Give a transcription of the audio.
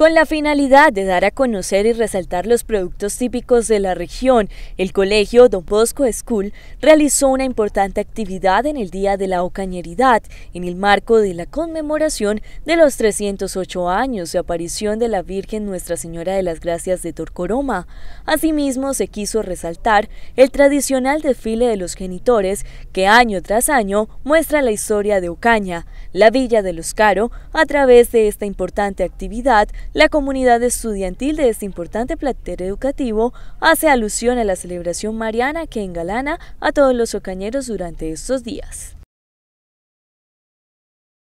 Con la finalidad de dar a conocer y resaltar los productos típicos de la región, el colegio Don Bosco School realizó una importante actividad en el Día de la Ocañeridad, en el marco de la conmemoración de los 308 años de aparición de la Virgen Nuestra Señora de las Gracias de Torcoroma. Asimismo, se quiso resaltar el tradicional desfile de los genitores que año tras año muestra la historia de Ocaña, la Villa de los Caro, a través de esta importante actividad la comunidad estudiantil de este importante platero educativo hace alusión a la celebración mariana que engalana a todos los ocañeros durante estos días.